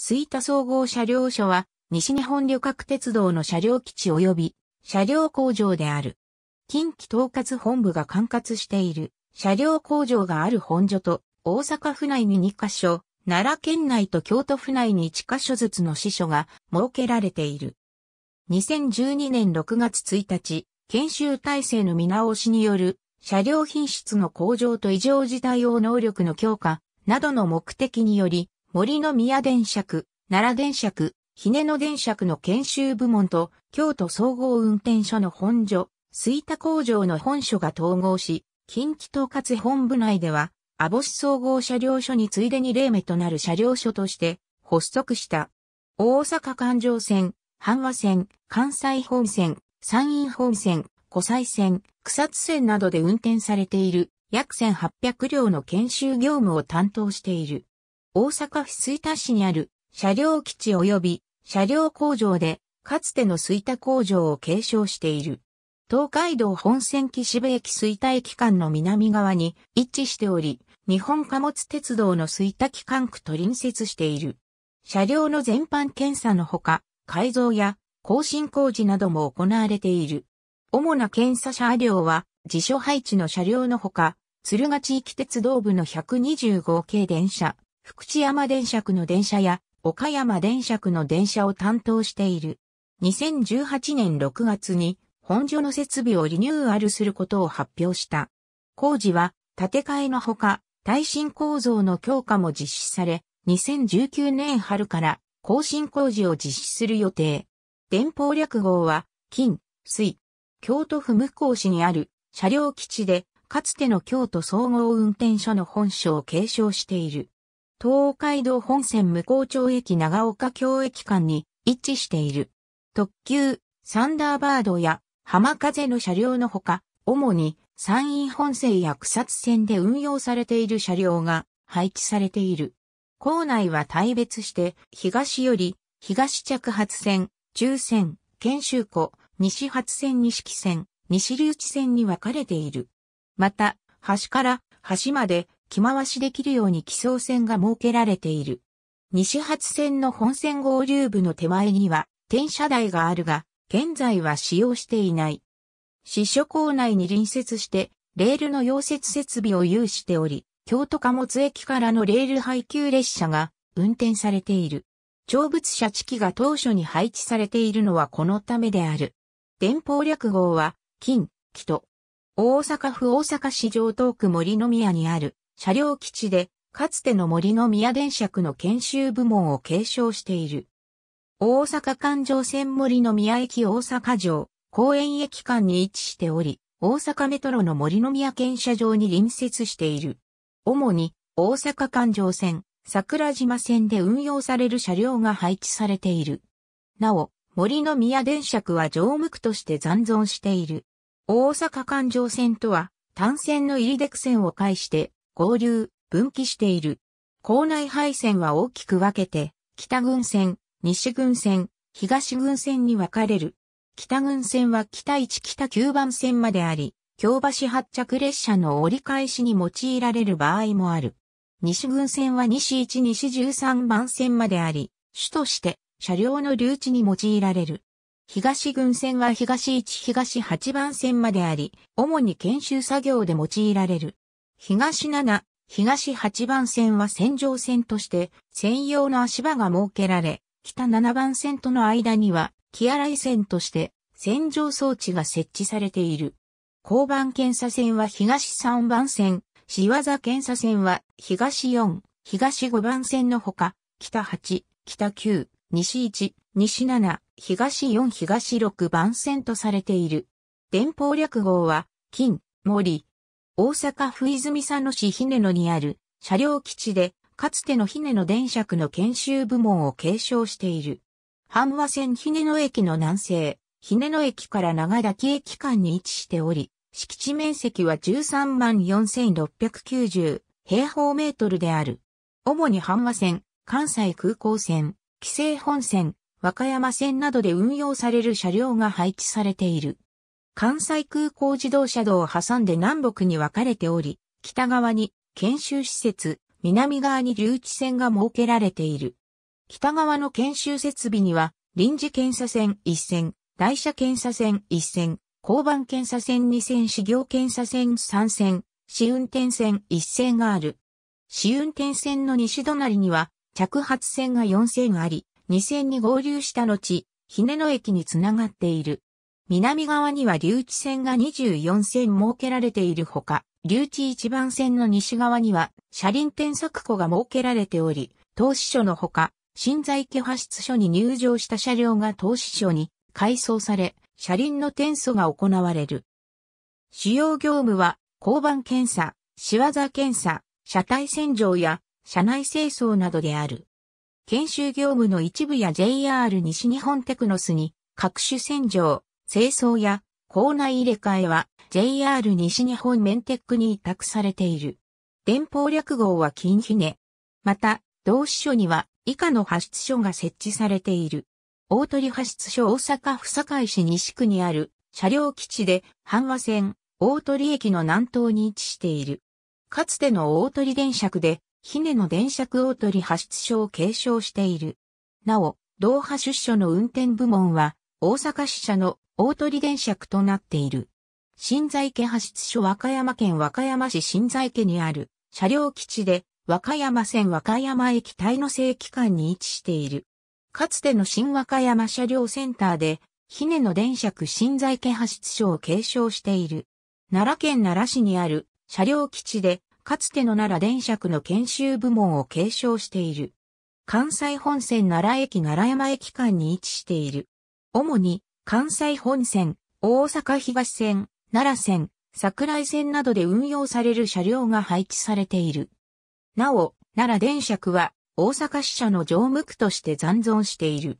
吹田総合車両所は、西日本旅客鉄道の車両基地及び車両工場である。近畿統括本部が管轄している車両工場がある本所と大阪府内に2カ所、奈良県内と京都府内に1カ所ずつの支所が設けられている。2012年6月1日、研修体制の見直しによる車両品質の向上と異常事態応能力の強化などの目的により、森の宮車区、奈良電殿爵、姫野車区の研修部門と、京都総合運転所の本所、水田工場の本所が統合し、近畿統括本部内では、網市総合車両所についでに例目となる車両所として発足した。大阪環状線、阪和線、関西本線、山陰本線、湖西線、草津線などで運転されている約1800両の研修業務を担当している。大阪府吹田市にある車両基地及び車両工場で、かつての吹田工場を継承している。東海道本線岸部駅吹田駅間の南側に位置しており、日本貨物鉄道の吹田機関区と隣接している。車両の全般検査のほか、改造や更新工事なども行われている。主な検査車両は、自所配置の車両のほか、鶴ヶ地域鉄道部の125系電車、福知山電車区の電車や岡山電車区の電車を担当している。2018年6月に本所の設備をリニューアルすることを発表した。工事は建て替えのほか、耐震構造の強化も実施され、2019年春から更新工事を実施する予定。電報略号は、金、水、京都府向こう市にある車両基地で、かつての京都総合運転所の本所を継承している。東海道本線向こう町駅長岡京駅間に位置している。特急、サンダーバードや浜風の車両のほか、主に山陰本線や草津線で運用されている車両が配置されている。構内は大別して、東より、東着発線、中線、県州湖、西発線西木線、西留地線に分かれている。また、端から端まで着回しできるように起草線が設けられている。西発線の本線合流部の手前には、転車台があるが、現在は使用していない。支所構内に隣接して、レールの溶接設備を有しており、京都貨物駅からのレール配給列車が運転されている。長物車地機が当初に配置されているのはこのためである。電報略号は、金、木と、大阪府大阪市城東区森の宮にある車両基地で、かつての森の宮電車区の研修部門を継承している。大阪環状線森の宮駅大阪城、公園駅間に位置しており、大阪メトロの森の宮県車場に隣接している。主に、大阪環状線、桜島線で運用される車両が配置されている。なお、森の宮電車区は乗務区として残存している。大阪環状線とは、単線の入り出区線を介して、合流、分岐している。校内配線は大きく分けて、北軍線、西軍線、東軍線に分かれる。北軍線は北1北9番線まであり、京橋発着列車の折り返しに用いられる場合もある。西軍線は西1西13番線まであり、主として車両の留置に用いられる。東軍線は東1東8番線まであり、主に研修作業で用いられる。東7、東8番線は線上線として専用の足場が設けられ、北7番線との間には木洗い線として線上装置が設置されている。交番検査線は東3番線、仕業検査線は東4、東5番線のほか、北8、北9、西1、西7、東4、東6番線とされている。電報略号は、金、森、大阪府泉佐野市ね野にある車両基地で、かつてのね野電車区の研修部門を継承している。阪和線ね野駅の南西、ね野駅から長滝駅間に位置しており、敷地面積は13万4690平方メートルである。主に阪和線、関西空港線、紀勢本線、和歌山線などで運用される車両が配置されている。関西空港自動車道を挟んで南北に分かれており、北側に研修施設、南側に留置線が設けられている。北側の研修設備には、臨時検査線1線、台車検査線1線、交番検査線2線、試業検査線3線、試運転線1線がある。試運転線の西隣には、着発線が4線あり、2線に合流した後、ひねの駅につながっている。南側には留置線が24線設けられているほか、留置一番線の西側には車輪転作庫が設けられており、投資所のほか、新在家派出所に入場した車両が投資所に改装され、車輪の転送が行われる。主要業務は、交番検査、仕業検査、車体洗浄や車内清掃などである。研修業務の一部や JR 西日本テクノスに各種洗浄、清掃や校内入れ替えは JR 西日本メンテックに委託されている。電報略号は金ひね。また、同支所には以下の派出所が設置されている。大鳥派出所大阪府堺市西区にある車両基地で阪和線大鳥駅の南東に位置している。かつての大鳥電車区で、ひねの電車区大鳥派出所を継承している。なお、同派出所の運転部門は、大阪支社の大鳥電車区となっている。新在家派出所和歌山県和歌山市新在家にある車両基地で和歌山線和歌山駅体の正機関に位置している。かつての新和歌山車両センターで、ね野電車区新在家派出所を継承している。奈良県奈良市にある車両基地で、かつての奈良電車区の研修部門を継承している。関西本線奈良駅奈良山駅間に位置している。主に関西本線、大阪東線、奈良線、桜井線などで運用される車両が配置されている。なお、奈良電車は大阪支社の常務区として残存している。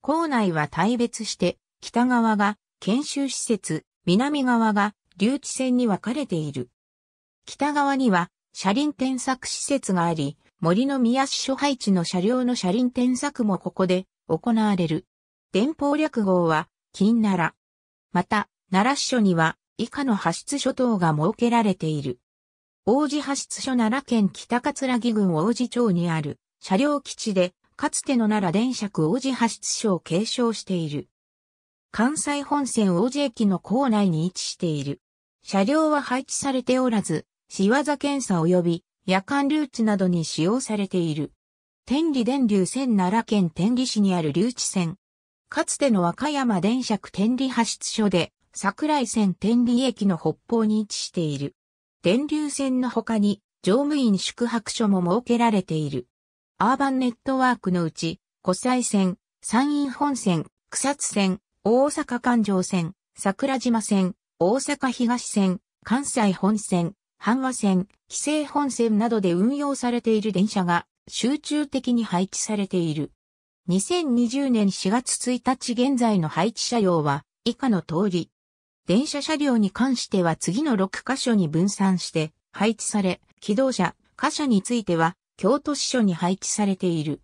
校内は大別して、北側が研修施設、南側が留置線に分かれている。北側には車輪転作施設があり、森の宮市所配置の車両の車輪転作もここで行われる。伝法略号は、金奈良。また、奈良支所には、以下の派出所等が設けられている。王子派出所奈良県北葛城郡王子町にある、車両基地で、かつての奈良電車区王子派出所を継承している。関西本線王子駅の構内に位置している。車両は配置されておらず、仕業検査及び夜間留置などに使用されている。天理電流線奈良県天理市にある留置線、かつての和歌山電車区天理派出所で、桜井線天理駅の北方に位置している。電流線の他に、乗務員宿泊所も設けられている。アーバンネットワークのうち、湖西線、山陰本線、草津線、大阪環状線、桜島線、大阪東線、関西本線、阪和線、紀勢本線などで運用されている電車が集中的に配置されている。2020年4月1日現在の配置車両は以下の通り。電車車両に関しては次の6箇所に分散して配置され、機動車、貨車については京都支所に配置されている。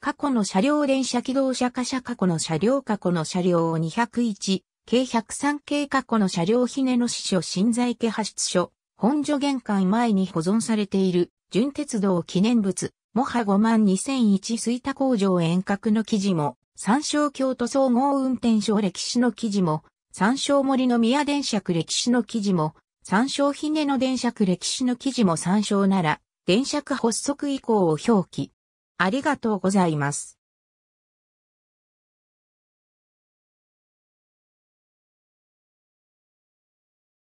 過去の車両電車機動車貨車過去の車両過去の車両を201、計103系過去の車両ひねの支所新在家派出所、本所玄関前に保存されている、純鉄道記念物、もは5万2001水田工場遠隔の記事も、三照京都総合運転所歴史の記事も、三照森の宮電区。歴史の記事も、三照ひねの電区。歴史の記事も三照なら、電区発足以降を表記。ありがとうございます。